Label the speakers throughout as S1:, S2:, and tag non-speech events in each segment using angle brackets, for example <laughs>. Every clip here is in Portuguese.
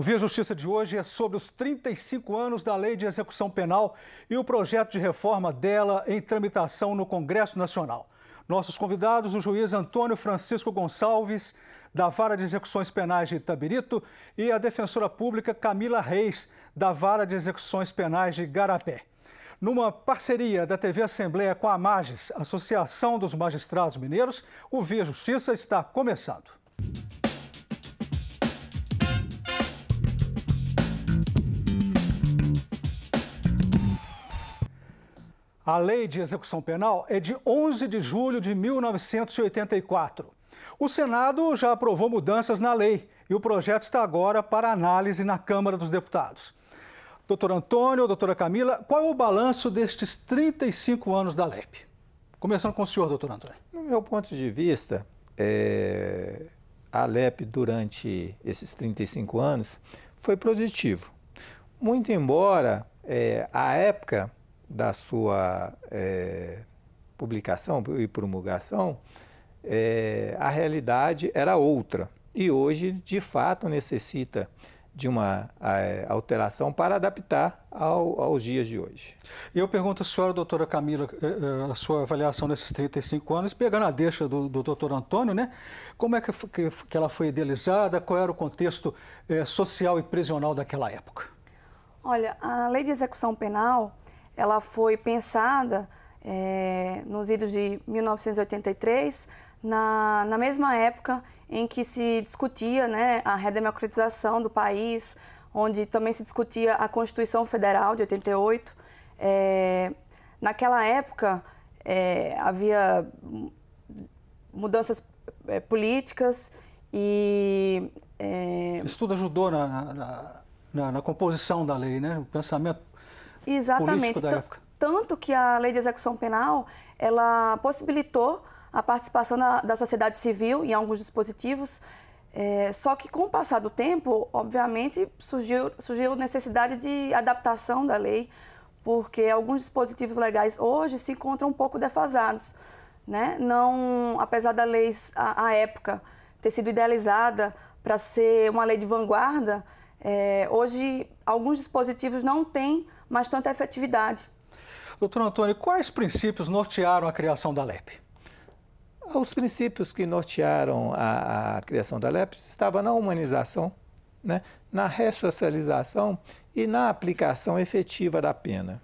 S1: O Via Justiça de hoje é sobre os 35 anos da Lei de Execução Penal e o projeto de reforma dela em tramitação no Congresso Nacional. Nossos convidados, o juiz Antônio Francisco Gonçalves, da Vara de Execuções Penais de Itabirito, e a defensora pública Camila Reis, da Vara de Execuções Penais de Garapé. Numa parceria da TV Assembleia com a Magis, Associação dos Magistrados Mineiros, o Via Justiça está começando. A lei de execução penal é de 11 de julho de 1984. O Senado já aprovou mudanças na lei e o projeto está agora para análise na Câmara dos Deputados. Doutor Antônio, doutora Camila, qual é o balanço destes 35 anos da LEP? Começando com o senhor, doutor Antônio.
S2: No meu ponto de vista, é... a LEP durante esses 35 anos foi produtivo. Muito embora, é, à época, da sua é, publicação e promulgação, é, a realidade era outra. E hoje, de fato, necessita de uma a, é, alteração para adaptar ao, aos dias de hoje. Eu
S1: pergunto à senhora, doutora Camila, é, é, a sua avaliação nesses 35 anos, pegando a deixa do, do doutor Antônio, né? Como é que, que, que, ela foi idealizada? Qual era o contexto social e prisional daquela época?
S3: Olha, a lei de execução penal ela foi pensada é, nos idos de 1983, na, na mesma época em que se discutia né, a redemocratização do país, onde também se discutia a Constituição Federal de 88. É, naquela época, é, havia mudanças é, políticas e... É, Isso
S1: tudo ajudou na, na, na, na composição da lei, né? O pensamento
S3: Exatamente. Tanto que a lei de execução penal, ela possibilitou a participação da, da sociedade civil em alguns dispositivos, é, só que com o passar do tempo, obviamente, surgiu, surgiu necessidade de adaptação da lei, porque alguns dispositivos legais hoje se encontram um pouco defasados. Né? Não, apesar da lei, a, época, ter sido idealizada para ser uma lei de vanguarda, é, hoje alguns dispositivos não têm mas tanta efetividade.
S1: Doutor Antônio, quais princípios nortearam a criação da LEP? Os princípios que
S2: nortearam a, a criação da LEP estavam na humanização, né, na ressocialização
S1: e na aplicação efetiva da pena.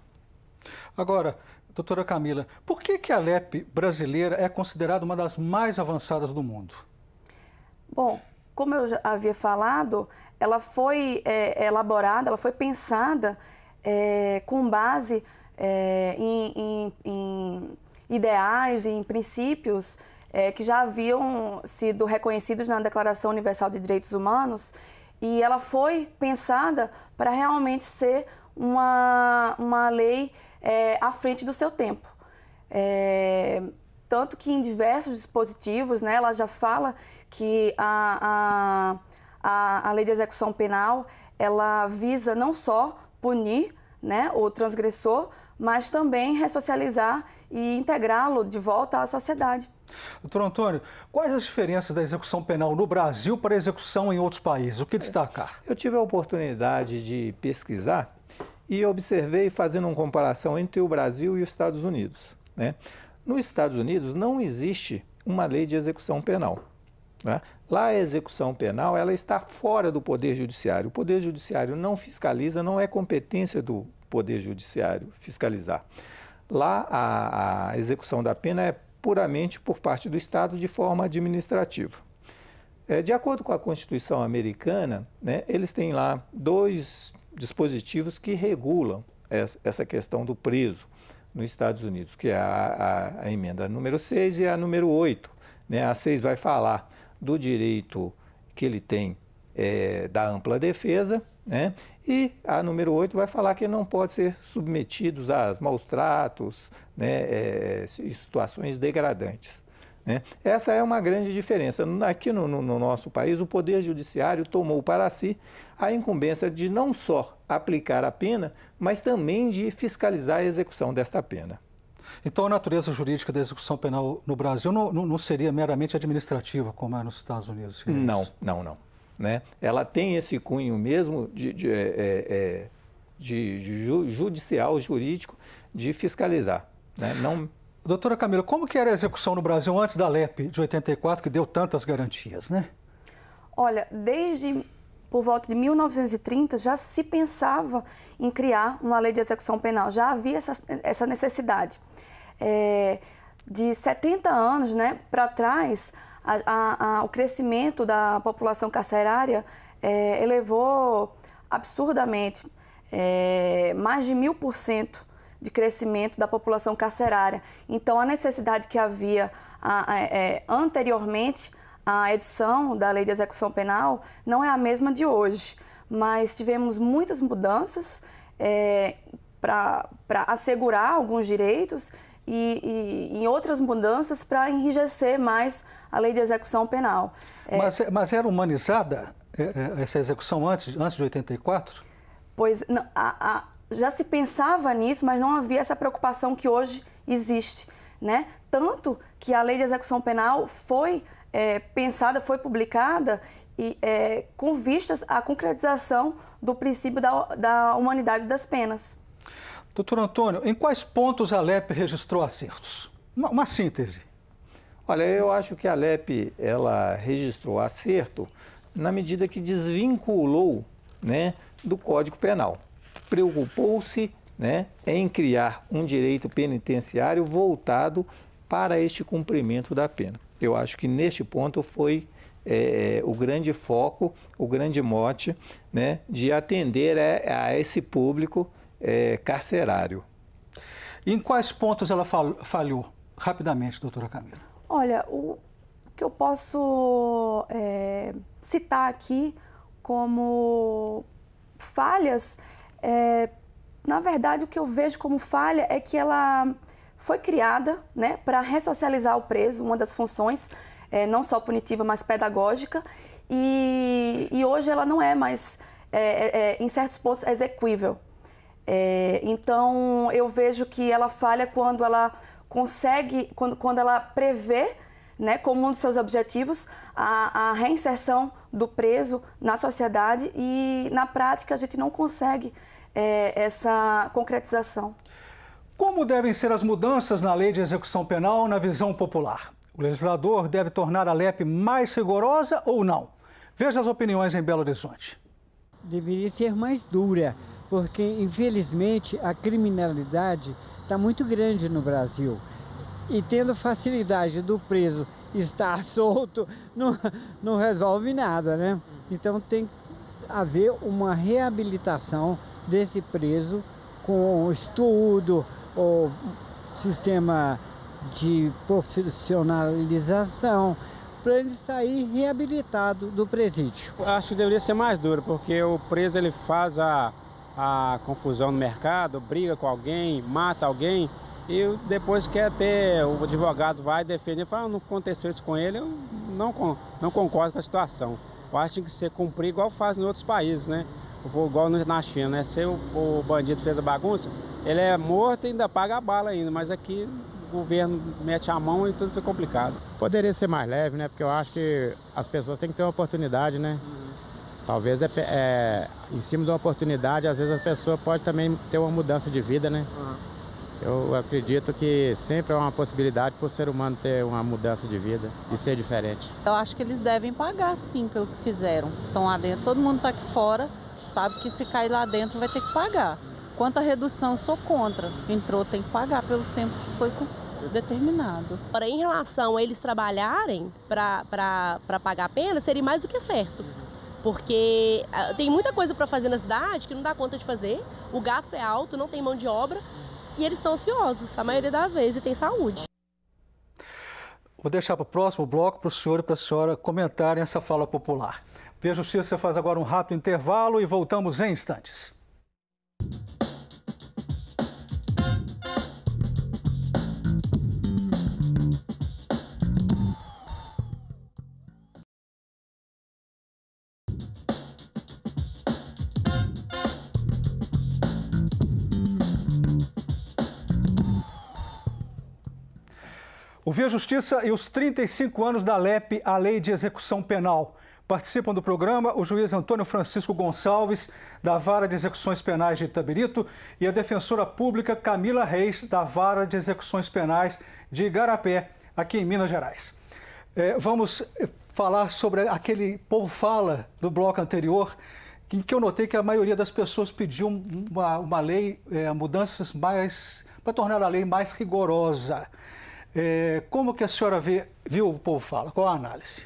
S1: Agora, doutora Camila, por que, que a LEP brasileira é considerada uma das mais avançadas do mundo?
S3: Bom, como eu já havia falado, ela foi é, elaborada, ela foi pensada é, com base é, em, em, em, ideais e em princípios é, que já haviam sido reconhecidos na Declaração Universal de Direitos Humanos e ela foi pensada para realmente ser uma, uma lei é, à frente do seu tempo. É, tanto que em diversos dispositivos, né, ela já fala que a, a, a, a lei de execução penal ela visa não só punir né, o transgressor, mas também ressocializar e integrá-lo de volta à sociedade.
S1: Doutor Antônio, quais as diferenças da execução penal no Brasil para a execução em outros países? O que destacar? Eu tive a oportunidade
S2: de pesquisar e observei fazendo uma comparação entre o Brasil e os Estados Unidos. Né? Nos Estados Unidos não existe uma lei de execução penal. Né? Lá a execução penal ela está fora do Poder Judiciário. O Poder Judiciário não fiscaliza, não é competência do Poder Judiciário fiscalizar. Lá a, a execução da pena é puramente por parte do Estado de forma administrativa. É, de acordo com a Constituição americana, né, eles têm lá dois dispositivos que regulam essa questão do preso nos Estados Unidos, que é a, a, a emenda número 6 e a número 8. Né? A 6 vai falar do direito que ele tem é, da ampla defesa, né? E a número 8 vai falar que não pode ser submetidos a maus tratos, né? É, situações degradantes. Né? Essa é uma grande diferença. Aqui no, no nosso país, o Poder Judiciário tomou para si a incumbência de não só aplicar a pena, mas também de fiscalizar a execução desta pena.
S1: Então, a natureza jurídica da execução penal no Brasil não, não, não seria meramente administrativa, como é nos Estados Unidos? É não,
S2: não, não. Né? Ela tem esse cunho mesmo de, de,
S1: é, é, é de ju, judicial, jurídico, de fiscalizar. Né? Não... Doutora Camila, como que era a execução no Brasil antes da LEP de 84, que deu tantas garantias, né?
S3: Olha, desde por volta de 1930, já se pensava em criar uma lei de execução penal, já havia essa, essa necessidade. É, de 70 anos né, para trás, a, a, o crescimento da população carcerária é, elevou absurdamente é, mais de mil por cento de crescimento da população carcerária. Então, a necessidade que havia a, é, anteriormente a edição da Lei de Execução Penal não é a mesma de hoje, mas tivemos muitas mudanças é, para assegurar alguns direitos e, e, em outras mudanças para enrijecer mais a Lei de Execução Penal.
S1: É, mas, mas era humanizada é, é, essa execução antes, antes de 84?
S3: Pois não, a, a, já se pensava nisso, mas não havia essa preocupação que hoje existe. Né? Tanto que a lei de execução penal foi é, pensada, foi publicada e, é, com vistas à concretização do princípio da, da humanidade das penas.
S1: Doutor Antônio, em quais pontos a LEP registrou acertos? Uma, uma síntese. Olha, eu acho que a LEP
S2: ela registrou acerto na medida que desvinculou né, do Código Penal. Preocupou-se né, em criar um direito penitenciário voltado para este cumprimento da pena eu acho que neste ponto foi é, o grande foco, o grande mote né, de atender a, a esse público é, carcerário. Em quais
S1: pontos ela falhou? Rapidamente, doutora Camila.
S3: Olha, o que eu posso é, citar aqui como falhas, é, na verdade, o que eu vejo como falha é que ela foi criada né, para ressocializar o preso, uma das funções, é, não só punitiva, mas pedagógica, e, e hoje ela não é mais, é, é, é em certos pontos, exequível. É, então, eu vejo que ela falha quando ela consegue, quando, quando ela prevê né, como um dos seus objetivos a, a, reinserção do preso na sociedade e na prática a gente não consegue é, essa concretização.
S1: Como devem ser as mudanças na lei de execução penal na visão popular? O legislador deve tornar a LEP mais rigorosa ou não? Veja as opiniões em Belo Horizonte.
S2: Deveria ser mais dura, porque infelizmente a criminalidade está muito grande no Brasil. E tendo facilidade do preso estar <laughs> solto, não, não resolve nada, né? Então tem que haver uma reabilitação desse preso com estudo, o sistema de profissionalização para ele sair reabilitado do presídio. Acho que deveria ser mais duro, porque o preso ele faz a, a confusão no mercado, briga com alguém, mata alguém e depois quer ter, o advogado vai defender, fala, ah, não aconteceu isso com ele, eu não, não concordo com a situação. Eu acho que tem que ser cumprir igual fazem em outros países, né? igual na China, né? Se o, o bandido fez a bagunça, ele é morto e ainda paga a bala ainda, mas aqui o governo mete a mão e tudo isso é complicado. Poderia ser mais leve, né? Porque eu acho que as pessoas têm que ter uma oportunidade, né? Talvez é, é, em cima de uma oportunidade, às vezes a pessoa pode também ter uma mudança de vida, né? Eu acredito que sempre é uma possibilidade para o ser humano ter uma mudança de vida e ser diferente.
S1: Eu acho que eles devem pagar sim pelo que fizeram. Estão lá dentro, todo mundo está aqui fora sabe que se cair lá dentro vai ter que pagar. Quanto à redução, eu sou contra. Entrou, tem que pagar pelo tempo que foi determinado.
S3: Ora, em relação a eles trabalharem para pagar a pena, seria mais do que certo. Porque ah, tem muita coisa para fazer na cidade que não dá conta de fazer, o gasto é alto, não tem mão de obra e eles estão ansiosos, a maioria das vezes, e tem saúde.
S1: Vou deixar para o próximo bloco para o senhor e para a senhora comentarem essa fala popular. Via Justiça faz agora um rápido intervalo e voltamos em instantes. O Via Justiça e os 35 anos da LEP, a Lei de Execução Penal. Participam do programa o juiz Antônio Francisco Gonçalves, da Vara de Execuções Penais de Itabirito, e a defensora pública Camila Reis, da Vara de Execuções Penais de Igarapé, aqui em Minas Gerais. É, vamos é, falar sobre aquele povo fala do bloco anterior, em que eu notei que a maioria das pessoas pediu uma, uma lei, é, mudanças mais. para tornar a lei mais rigorosa. É, como que a senhora vê, viu o povo fala? Qual a análise?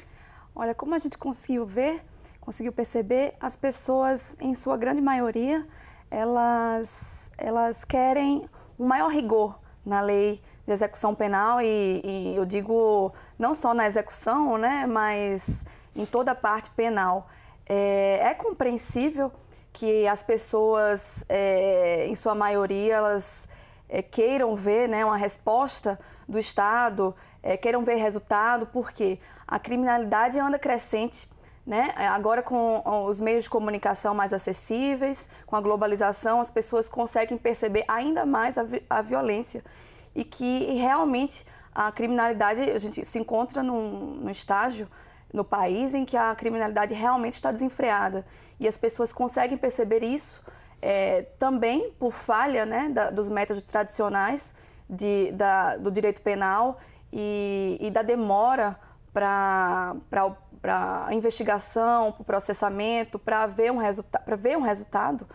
S3: Olha, como a gente conseguiu ver, conseguiu perceber, as pessoas, em sua grande maioria, elas, elas querem um maior rigor na lei de execução penal e, e eu digo não só na execução, né, mas em toda a parte penal. É, é compreensível que as pessoas, é, em sua maioria, elas é, queiram ver né, uma resposta do Estado, é, queiram ver resultado, porque a criminalidade anda crescente. Né? É, agora, com os meios de comunicação mais acessíveis, com a globalização, as pessoas conseguem perceber ainda mais a, vi a violência e que realmente a criminalidade, a gente se encontra num, num estágio no país em que a criminalidade realmente está desenfreada e as pessoas conseguem perceber isso é, também por falha né, da, dos métodos tradicionais de, da, do direito penal e, e da demora para a investigação, para o processamento, para ver, um para ver um resultado,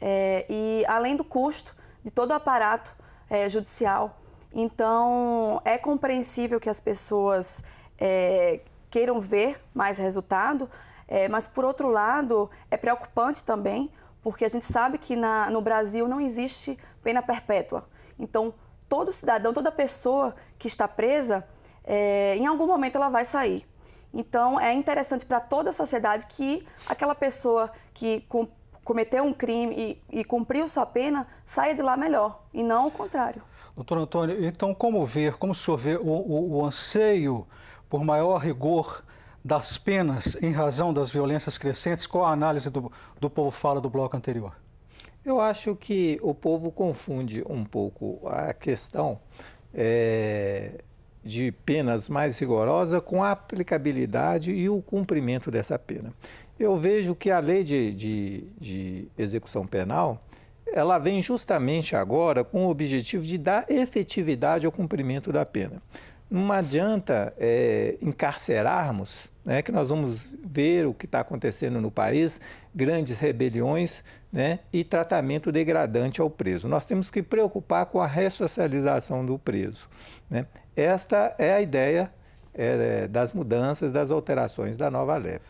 S3: é, e além do custo de todo o aparato é, judicial. Então, é compreensível que as pessoas é, queiram ver mais resultado, é, mas, por outro lado, é preocupante também, porque a gente sabe que na, no Brasil não existe pena perpétua. Então, todo cidadão, toda pessoa que está presa, é, em algum momento ela vai sair. Então, é interessante para toda a sociedade que aquela pessoa que com, cometeu um crime e, e cumpriu sua pena saia de lá melhor, e não o contrário.
S1: Doutor Antônio, então como ver, como o senhor vê o, o, o anseio por maior rigor das penas em razão das violências crescentes? Qual a análise do, do povo fala do bloco anterior?
S2: Eu acho que o povo confunde um pouco a questão é, de penas mais rigorosa com a aplicabilidade e o cumprimento dessa pena. Eu vejo que a lei de, de, de execução penal ela vem justamente agora com o objetivo de dar efetividade ao cumprimento da pena. Não adianta é, encarcerarmos né, que nós vamos ver o que está acontecendo no país, grandes rebeliões né, e tratamento degradante ao preso. Nós temos que preocupar com a ressocialização do preso. Né? Esta é a ideia é, das mudanças, das
S1: alterações da nova LEP.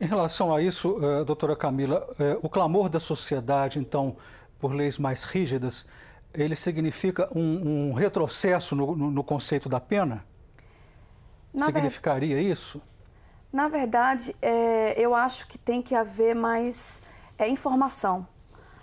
S1: Em relação a isso, eh, doutora Camila, eh, o clamor da sociedade, então, por leis mais rígidas, ele significa um, um retrocesso no, no, no, conceito da pena? Na é Significaria ver... isso?
S3: Na verdade, é, eu acho que tem que haver mais é, informação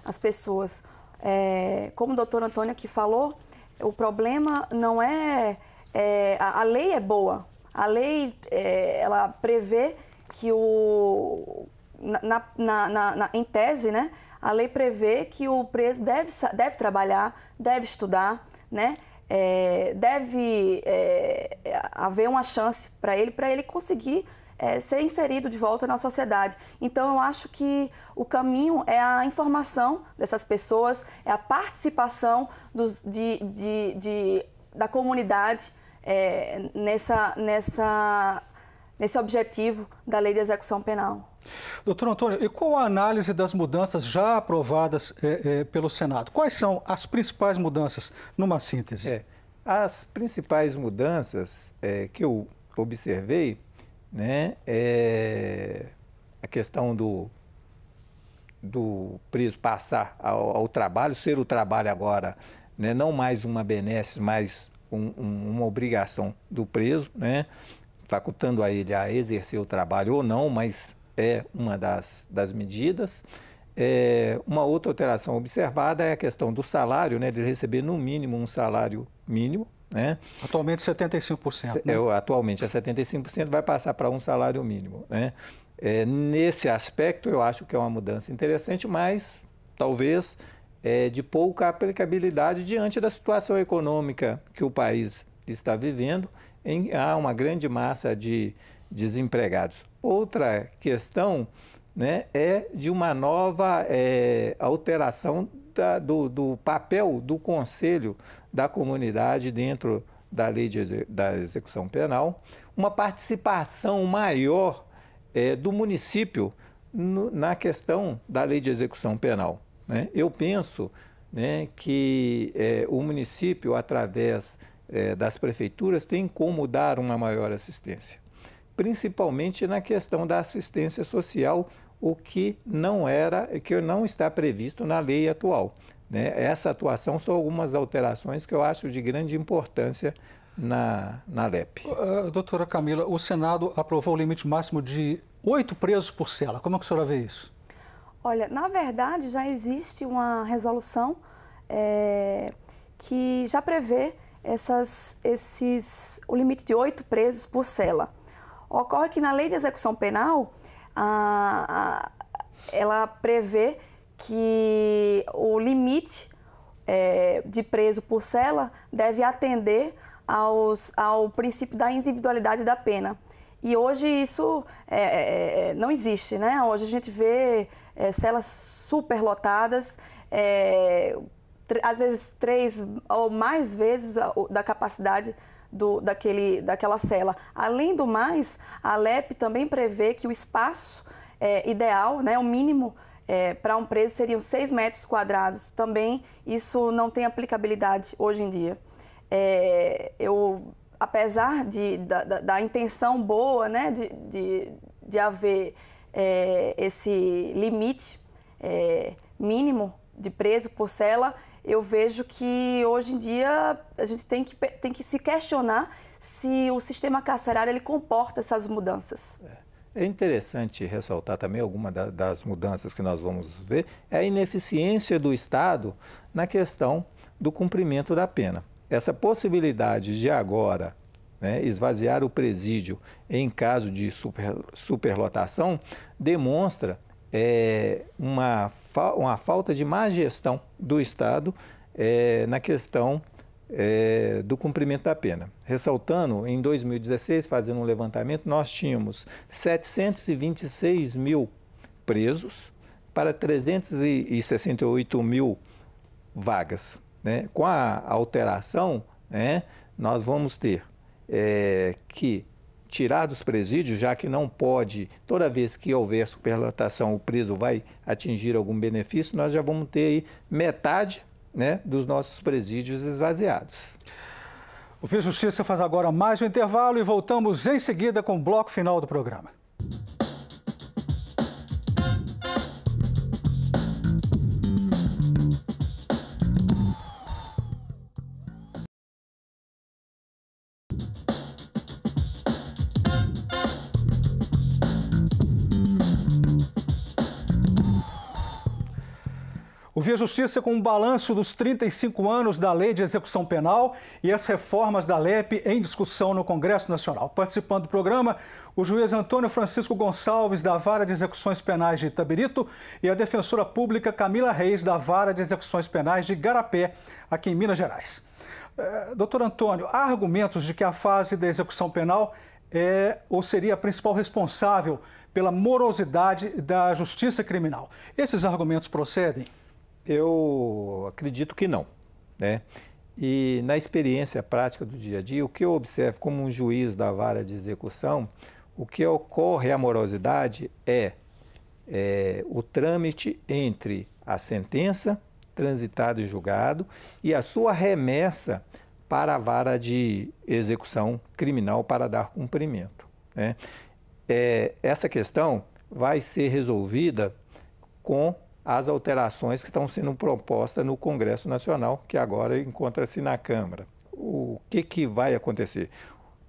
S3: às pessoas. É, como o doutor Antônio aqui falou, o problema não é. é a, a, lei é boa. A lei é, ela prevê que o. Na, na, na, na, em tese, né? A lei prevê que o preso deve, deve trabalhar, deve estudar, né? É, deve é, haver uma chance para ele, para ele conseguir é, ser inserido de volta na sociedade. Então, eu acho que o caminho é a informação dessas pessoas, é a participação dos, de, de, de, da comunidade é, nessa, nessa, nesse objetivo da lei de execução penal.
S1: Doutor Antônio, e qual a análise das mudanças já aprovadas é, é, pelo Senado? Quais são as principais mudanças, numa síntese? É,
S2: as principais mudanças é, que eu observei né, é a questão do, do preso passar ao, ao trabalho, ser o trabalho agora, né, não mais uma benesse, mas um, um, uma obrigação do preso, né, facultando a ele a exercer o trabalho ou não, mas é uma das, das medidas. É, uma outra alteração observada é a questão do salário, né, de receber no mínimo um salário mínimo, né? Atualmente 75%. Né? É, atualmente é 75%, vai passar para um salário mínimo. Né? É, nesse aspecto, eu acho que é uma mudança interessante, mas talvez é, de pouca aplicabilidade diante da situação econômica que o país está vivendo. Em, há uma grande massa de desempregados. Outra questão né, é de uma nova é, alteração da, do, do papel do conselho da comunidade dentro da lei de, da execução penal, uma participação maior é, do município no, na questão da lei de execução penal. Né? Eu penso né, que é, o município, através é, das prefeituras, tem como dar uma maior assistência, principalmente na questão da assistência social o que não era, que não está previsto na lei atual. Né? Essa atuação são algumas alterações que eu acho de grande
S1: importância na, na LEP. Uh, doutora Camila, o Senado aprovou o limite máximo de oito presos por cela. Como é que a senhora vê isso?
S3: Olha, na verdade já existe uma resolução é, que já prevê essas, esses, o limite de oito presos por cela. Ocorre que na lei de execução penal a, a, ela prevê que o limite é, de preso por cela deve atender aos, ao princípio da individualidade da pena. E hoje isso é, é, é não existe, né? Hoje a gente vê é, celas superlotadas, é, às vezes três ou mais vezes da capacidade do, daquele, daquela cela. Além do mais, a LEP também prevê que o espaço é, ideal, né, o mínimo é, para um preso seriam 6 metros quadrados. Também isso não tem aplicabilidade hoje em dia. É, eu, apesar de, da, da, da, intenção boa né, de, de, de haver é, esse limite é, mínimo de preso por cela, eu vejo que hoje em dia a gente tem que, tem que se questionar se o sistema carcerário ele comporta essas mudanças.
S2: É, é interessante ressaltar também alguma das mudanças que nós vamos ver é a ineficiência do Estado na questão do cumprimento da pena. Essa possibilidade de agora né, esvaziar o presídio em caso de super, superlotação demonstra é, uma, fa uma falta de má gestão do Estado é, na questão é, do cumprimento da pena. Ressaltando, em 2016, fazendo um levantamento, nós tínhamos 726 mil presos para 368 mil vagas. Né? Com a alteração, né, nós vamos ter é, que tirar dos presídios, já que não pode, toda vez que houver superlotação, o preso vai atingir algum benefício, nós já vamos ter aí metade né, dos nossos presídios esvaziados.
S1: O Fim Justiça faz agora mais um intervalo e voltamos em seguida com o bloco final do programa. A Justiça com um balanço dos 35 anos da Lei de Execução Penal e as reformas da LEP em discussão no Congresso Nacional. Participando do programa, o juiz Antônio Francisco Gonçalves, da Vara de Execuções Penais de Itabirito, e a defensora pública Camila Reis, da Vara de Execuções Penais de Garapé, aqui em Minas Gerais. Eh, doutor Antônio, há argumentos de que a fase da execução penal é ou seria a principal responsável pela morosidade da justiça criminal. Esses argumentos procedem? Eu acredito que não.
S2: Né? E na experiência prática do dia a dia, o que eu observo como um juiz da vara de execução, o que ocorre à morosidade é, é o trâmite entre a sentença transitado e julgado e a sua remessa para a vara de execução criminal para dar cumprimento. Né? É, essa questão vai ser resolvida com as alterações que estão sendo propostas no Congresso Nacional, que agora encontra-se na Câmara. O que, que vai acontecer?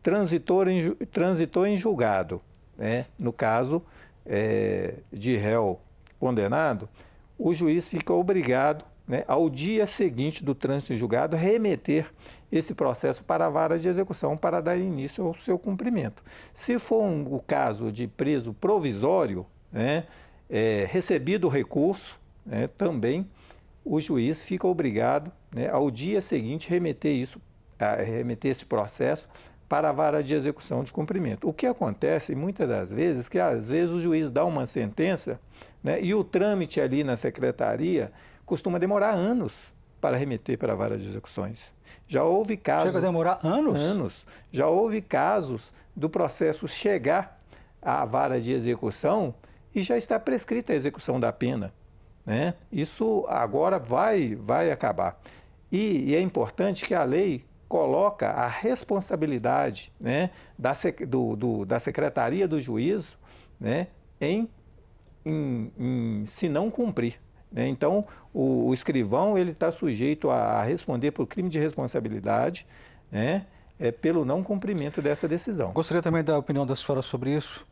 S2: Transitor em, transitou em julgado, né? no caso é, de réu condenado, o juiz fica obrigado né, ao dia seguinte do trânsito em julgado, remeter esse processo para a vara de execução para dar início ao seu cumprimento. Se for um, o caso de preso provisório, né, é, recebido o recurso, né, também o juiz fica obrigado né, ao dia seguinte remeter isso, remeter esse processo para a vara de execução de cumprimento. O que acontece muitas das vezes que às vezes o juiz dá uma sentença né, e o trâmite ali na secretaria costuma demorar anos para remeter para a vara de execuções. Já houve casos. Chega a demorar anos? Anos. Já houve casos do processo chegar à vara de execução e já está prescrita a execução da pena. Né? Isso agora vai, vai acabar. E, e, é importante que a lei coloca a responsabilidade né, da, do, do, da Secretaria do Juízo né, em, em, em se não cumprir. Né? Então, o, o, escrivão ele está sujeito a, a, responder por crime de responsabilidade né, é, pelo não cumprimento dessa decisão.
S1: Gostaria também da opinião da senhora sobre isso.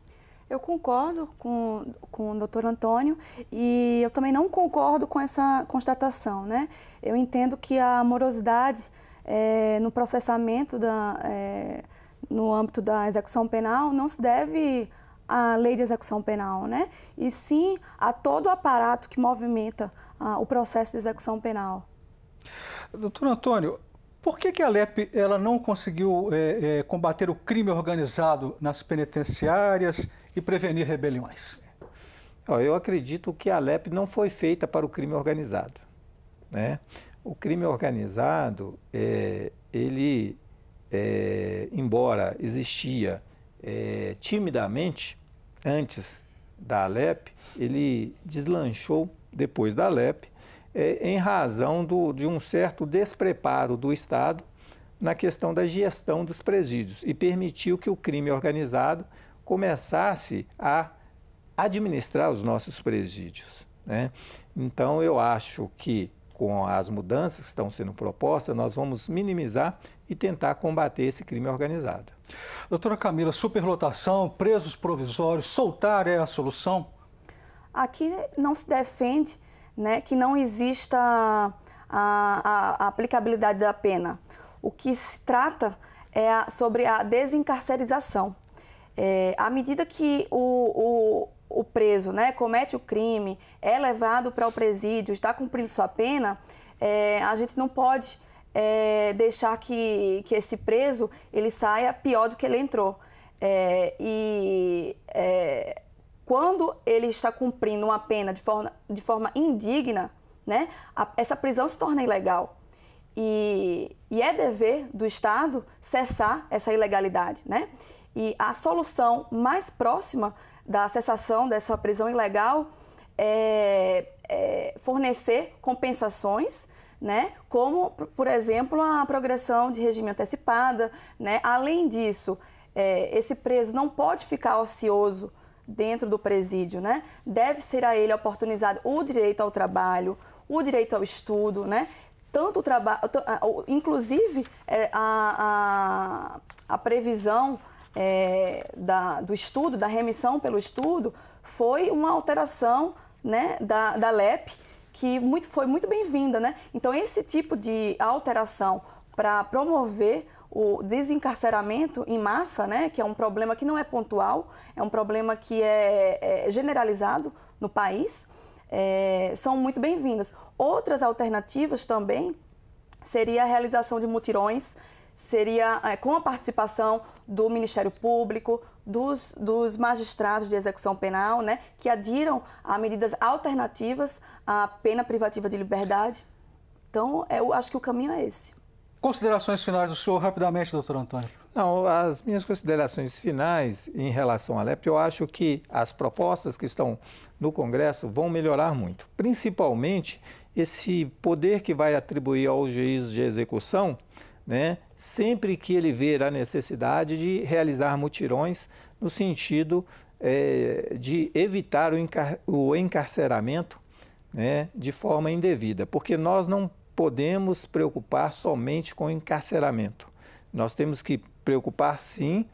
S3: Eu concordo com, com o doutor Antônio e eu também não concordo com essa constatação. Né? Eu entendo que a morosidade é, eh, no processamento da, é, no âmbito da execução penal não se deve à lei de execução penal, né? e sim a todo o aparato que movimenta ah, o processo de execução penal.
S1: Doutor Antônio, por que, que a LEP ela não conseguiu é, é, combater o crime organizado nas penitenciárias e prevenir rebeliões? Eu acredito que a Alep não foi feita para o crime
S2: organizado. Né? O crime organizado, é, ele, é, embora existia é, timidamente antes da Alep, ele deslanchou depois da Alep é, em razão do, de um certo despreparo do Estado na questão da gestão dos presídios e permitiu que o crime organizado começasse a administrar os nossos presídios. Né? Então, eu acho que com as mudanças que estão sendo propostas, nós vamos minimizar e tentar
S1: combater esse crime organizado. Doutora Camila, superlotação, presos provisórios, soltar é a solução?
S3: Aqui não se defende né, que não exista a, a, a aplicabilidade da pena. O que se trata é a, sobre a desencarcerização. É, à medida que o, o, o, preso né, comete o crime, é levado para o presídio, está cumprindo sua pena, é, a gente não pode é, deixar que, que esse preso ele saia pior do que ele entrou. É, e é, quando ele está cumprindo uma pena de forma, de forma indigna, né, a, essa prisão se torna ilegal. E, e é dever do Estado cessar essa ilegalidade, né? E a solução mais próxima da cessação dessa prisão ilegal é, é fornecer compensações, né? como, por exemplo, a progressão de regime antecipada. Né? Além disso, é, esse preso não pode ficar ocioso dentro do presídio, né? Deve ser a ele oportunizado o direito ao trabalho, o direito ao estudo, né? Tanto o trabalho, inclusive é, a, a, a, previsão é, da, do estudo, da remissão pelo estudo, foi uma alteração né, da, da LEP que muito, foi muito bem-vinda. Né? Então, esse tipo de alteração para promover o desencarceramento em massa, né, que é um problema que não é pontual, é um problema que é, é generalizado no país, é, são muito bem-vindas. Outras alternativas também seria a realização de mutirões, seria é, com a participação do Ministério Público, dos, dos, magistrados de execução penal, né, que adiram a medidas alternativas à pena privativa de liberdade. Então, eu é acho que o caminho é esse.
S1: Considerações finais do senhor, rapidamente, doutor Antônio.
S2: Não, as minhas considerações finais em relação à LEP, eu acho que as propostas que estão no Congresso vão melhorar muito, principalmente esse poder que vai atribuir ao juiz de execução, né, sempre que ele ver a necessidade de realizar mutirões no sentido é, de evitar o, encar o encarceramento né, de forma indevida, porque nós não podemos preocupar somente com o encarceramento. Nós temos que preocupar, sim,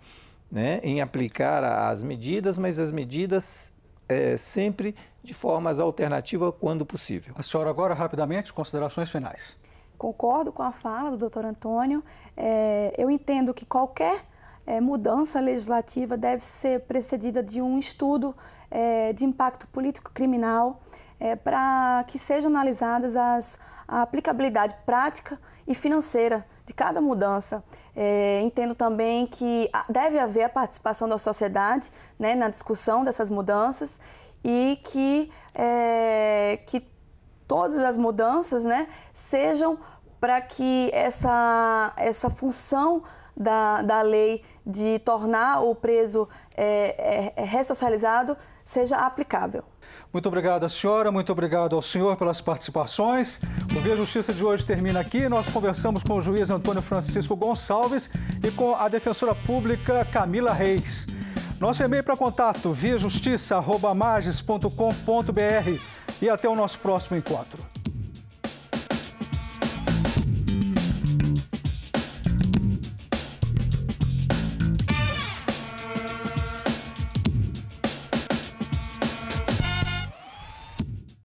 S2: né, em aplicar as medidas, mas as medidas é, sempre de formas alternativas quando possível. A senhora agora,
S1: rapidamente, considerações finais.
S3: Concordo com a fala do doutor Antônio. É, eu entendo que qualquer é, mudança legislativa deve ser precedida de um estudo é, de impacto político-criminal é, para que sejam analisadas as, a aplicabilidade prática e financeira de cada mudança. É, entendo também que deve haver a participação da sociedade né, na discussão dessas mudanças e que, é, que todas as mudanças, né, sejam para que essa, essa função da, da lei de tornar o preso é, é, é ressocializado seja aplicável.
S1: Muito obrigado à senhora, muito obrigado ao senhor pelas participações. O Via Justiça de hoje termina aqui. Nós conversamos com o juiz Antônio Francisco Gonçalves e com a defensora pública Camila Reis. Nosso e-mail para contato viajustiça.magis.com.br e até o nosso próximo encontro.